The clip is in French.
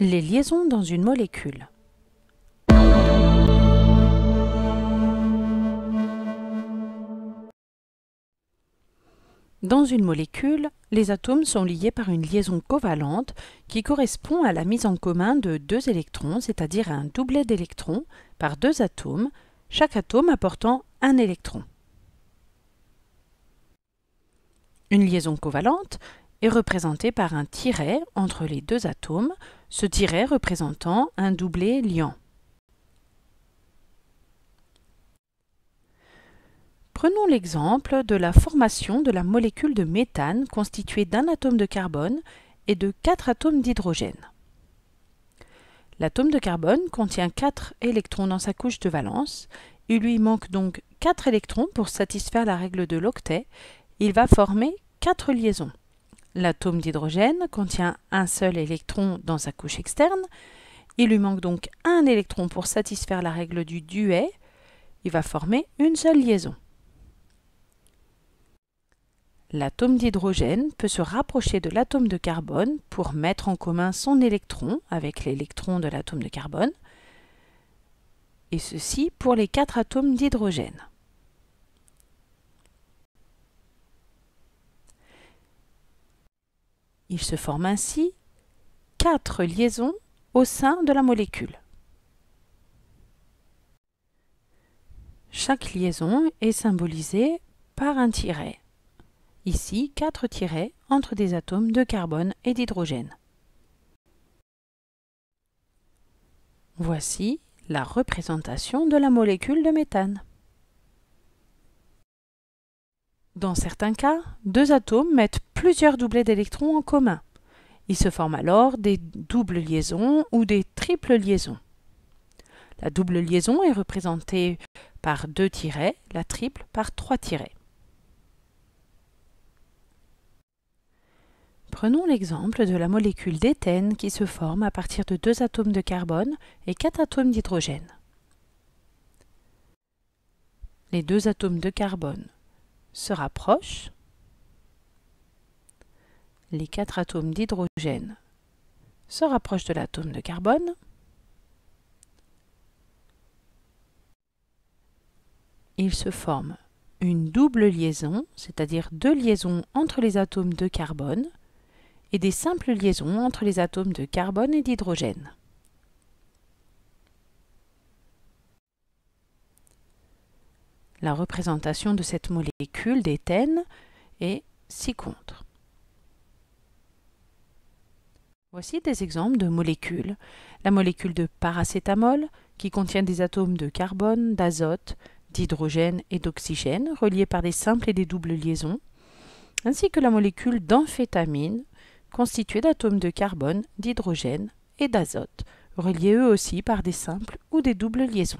Les liaisons dans une molécule. Dans une molécule, les atomes sont liés par une liaison covalente qui correspond à la mise en commun de deux électrons, c'est-à-dire un doublet d'électrons, par deux atomes, chaque atome apportant un électron. Une liaison covalente est représentée par un tiret entre les deux atomes ce tiret représentant un doublé liant. Prenons l'exemple de la formation de la molécule de méthane constituée d'un atome de carbone et de quatre atomes d'hydrogène. L'atome de carbone contient quatre électrons dans sa couche de valence. Il lui manque donc quatre électrons pour satisfaire la règle de l'octet. Il va former quatre liaisons. L'atome d'hydrogène contient un seul électron dans sa couche externe. Il lui manque donc un électron pour satisfaire la règle du duet. Il va former une seule liaison. L'atome d'hydrogène peut se rapprocher de l'atome de carbone pour mettre en commun son électron avec l'électron de l'atome de carbone, et ceci pour les quatre atomes d'hydrogène. Il se forme ainsi quatre liaisons au sein de la molécule. Chaque liaison est symbolisée par un tiret. Ici, quatre tirets entre des atomes de carbone et d'hydrogène. Voici la représentation de la molécule de méthane. Dans certains cas, deux atomes mettent plusieurs doublets d'électrons en commun. Il se forme alors des doubles liaisons ou des triples liaisons. La double liaison est représentée par deux tirets, la triple par trois tirets. Prenons l'exemple de la molécule d'éthène qui se forme à partir de deux atomes de carbone et quatre atomes d'hydrogène. Les deux atomes de carbone se rapprochent, les quatre atomes d'hydrogène se rapprochent de l'atome de carbone, il se forme une double liaison, c'est-à-dire deux liaisons entre les atomes de carbone et des simples liaisons entre les atomes de carbone et d'hydrogène. La représentation de cette molécule d'éthène est ci contre. Voici des exemples de molécules. La molécule de paracétamol, qui contient des atomes de carbone, d'azote, d'hydrogène et d'oxygène, reliés par des simples et des doubles liaisons, ainsi que la molécule d'amphétamine, constituée d'atomes de carbone, d'hydrogène et d'azote, reliés eux aussi par des simples ou des doubles liaisons.